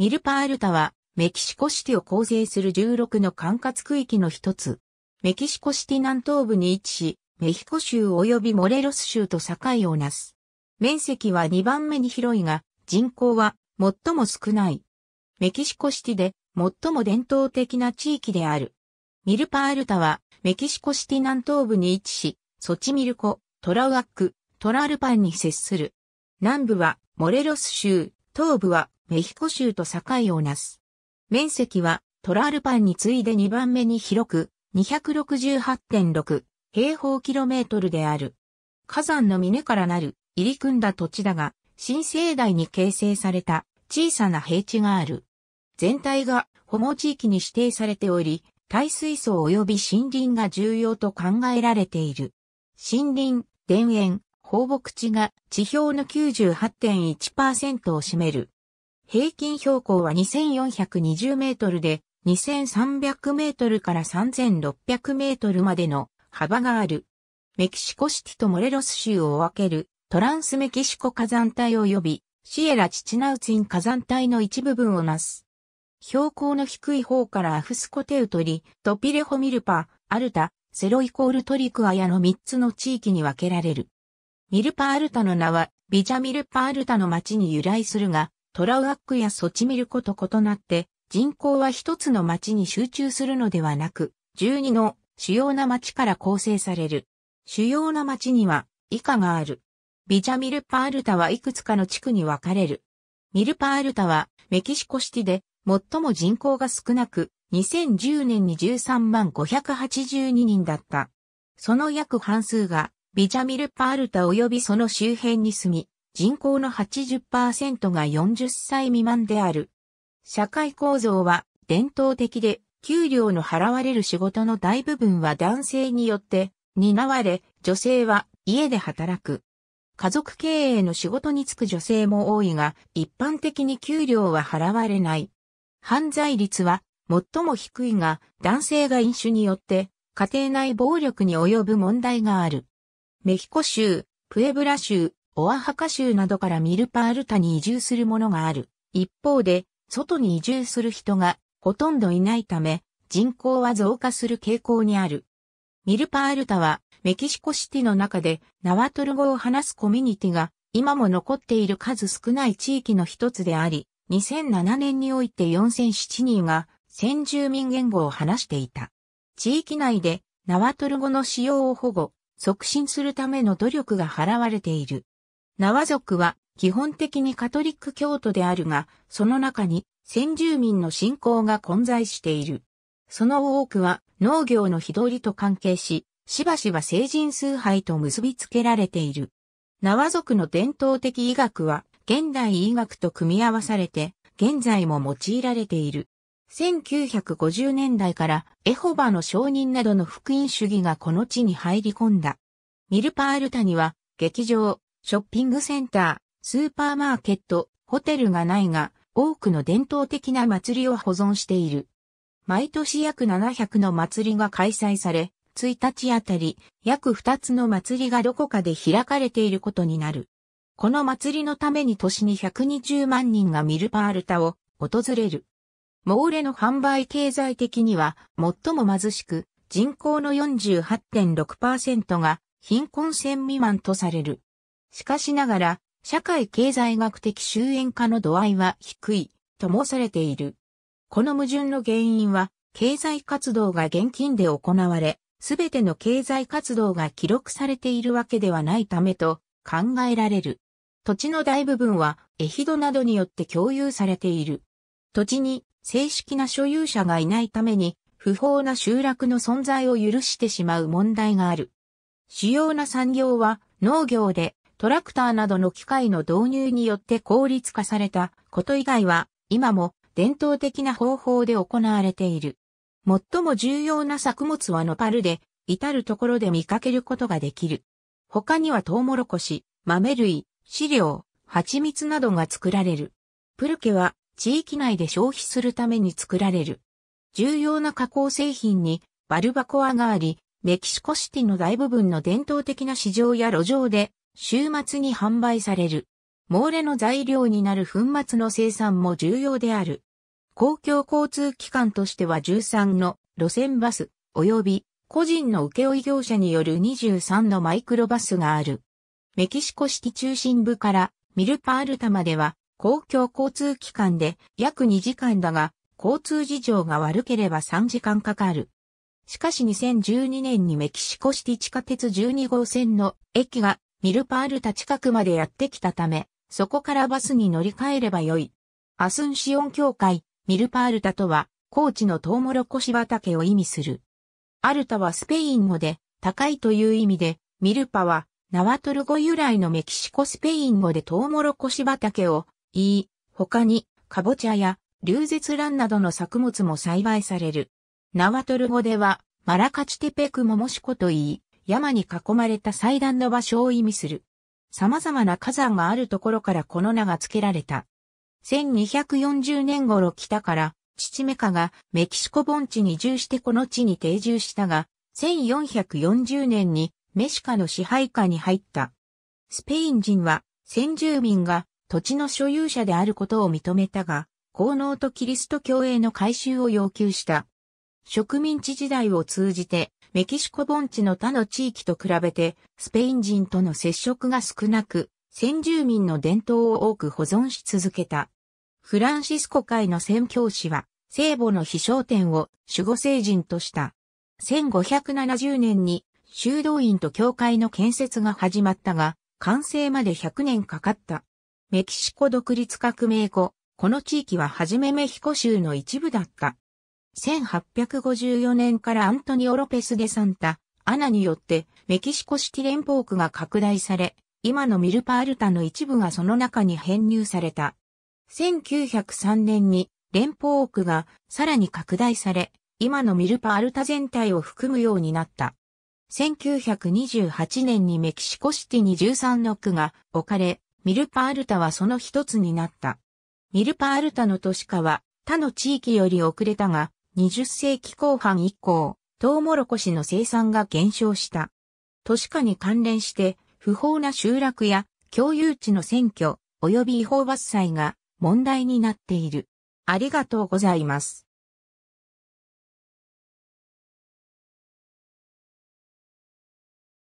ミルパールタは、メキシコシティを構成する16の管轄区域の一つ。メキシコシティ南東部に位置し、メヒコ州及びモレロス州と境をなす。面積は2番目に広いが、人口は最も少ない。メキシコシティで最も伝統的な地域である。ミルパールタは、メキシコシティ南東部に位置し、ソチミルコ、トラウアック、トラルパンに接する。南部はモレロス州、東部はメヒコ州と境をなす。面積はトラルパンに次いで2番目に広く268.6平方キロメートルである。火山の峰からなる入り組んだ土地だが、新生代に形成された小さな平地がある。全体が保護地域に指定されており、耐水層及び森林が重要と考えられている。森林、田園、放牧地が地表の98.1%を占める。平均標高は2420メートルで、2300メートルから3600メートルまでの幅がある。メキシコシティとモレロス州を分けるトランスメキシコ火山帯及びシエラ・チチナウツィン火山帯の一部分をなす。標高の低い方からアフスコテウトリ、トピレホミルパ、アルタ、セロイコールトリクアヤの3つの地域に分けられる。ミルパアルタの名はビジャミルパアルタの町に由来するが、トラウアックやソチミルコと異なって人口は一つの町に集中するのではなく、12の主要な町から構成される。主要な町には以下がある。ビジャミルパールタはいくつかの地区に分かれる。ミルパールタはメキシコシティで最も人口が少なく、2010年に13万582人だった。その約半数がビジャミルパールタ及びその周辺に住み、人口の80%が40歳未満である。社会構造は伝統的で、給料の払われる仕事の大部分は男性によって担われ、女性は家で働く。家族経営の仕事に就く女性も多いが、一般的に給料は払われない。犯罪率は最も低いが、男性が飲酒によって家庭内暴力に及ぶ問題がある。メヒコ州、プエブラ州、オアハカ州などからミルパールタに移住するものがある。一方で、外に移住する人がほとんどいないため、人口は増加する傾向にある。ミルパールタはメキシコシティの中でナワトル語を話すコミュニティが今も残っている数少ない地域の一つであり、2007年において4007人が先住民言語を話していた。地域内でナワトル語の使用を保護、促進するための努力が払われている。ナワ族は基本的にカトリック教徒であるが、その中に先住民の信仰が混在している。その多くは農業の日取りと関係し、しばしば成人崇拝と結びつけられている。ナワ族の伝統的医学は現代医学と組み合わされて、現在も用いられている。1950年代からエホバの証人などの福音主義がこの地に入り込んだ。ミルパールタには劇場、ショッピングセンター、スーパーマーケット、ホテルがないが、多くの伝統的な祭りを保存している。毎年約700の祭りが開催され、1日あたり約2つの祭りがどこかで開かれていることになる。この祭りのために年に120万人がミルパールタを訪れる。モーレの販売経済的には最も貧しく人口の48.6%が貧困線未満とされる。しかしながら、社会経済学的終焉化の度合いは低い、ともされている。この矛盾の原因は、経済活動が現金で行われ、すべての経済活動が記録されているわけではないためと考えられる。土地の大部分はエヒドなどによって共有されている。土地に正式な所有者がいないために不法な集落の存在を許してしまう問題がある。主要な産業は農業でトラクターなどの機械の導入によって効率化されたこと以外は、今も伝統的な方法で行われている。最も重要な作物はノパルで、至るところで見かけることができる。他にはトウモロコシ、豆類、飼料、蜂蜜などが作られる。プルケは地域内で消費するために作られる。重要な加工製品にバルバコアがあり、メキシコシティの大部分の伝統的な市場や路上で週末に販売される。モーレの材料になる粉末の生産も重要である。公共交通機関としては13の路線バス及び個人の請負業者による23のマイクロバスがある。メキシコシティ中心部からミルパールタまでは公共交通機関で約2時間だが交通事情が悪ければ3時間かかる。しかし2012年にメキシコシティ地下鉄12号線の駅がミルパールタ近くまでやってきたため、そこからバスに乗り換えればよい。アスンシオン教会、ミルパールタとは、高地のトウモロコシ畑を意味する。アルタはスペイン語で、高いという意味で、ミルパは、ナワトル語由来のメキシコスペイン語でトウモロコシ畑を言い、他に、カボチャや、リュウゼツランなどの作物も栽培される。ナワトル語では、マラカチテペクモモシコと言い、山に囲まれた祭壇の場所を意味する。様々な火山があるところからこの名が付けられた。1240年頃北から、父メカがメキシコ盆地に移住してこの地に定住したが、1440年にメシカの支配下に入った。スペイン人は先住民が土地の所有者であることを認めたが、効能とキリスト教への改修を要求した。植民地時代を通じてメキシコ盆地の他の地域と比べて、スペイン人との接触が少なく、先住民の伝統を多く保存し続けた。フランシスコ会の宣教師は、聖母の飛翔点を守護聖人とした。1570年に修道院と教会の建設が始まったが、完成まで100年かかった。メキシコ独立革命後、この地域は初めメヒコ州の一部だった。1854年からアントニオ・ロペス・デ・サンタ、アナによってメキシコシティ連邦区が拡大され、今のミルパールタの一部がその中に編入された。1903年に連邦区がさらに拡大され、今のミルパールタ全体を含むようになった。1928年にメキシコシティに13の区が置かれ、ミルパールタはその一つになった。ミルパールタの都市化は他の地域より遅れたが、20世紀後半以降、トウモロコシの生産が減少した。都市化に関連して、不法な集落や共有地の選挙及び違法伐採が問題になっている。ありがとうございます。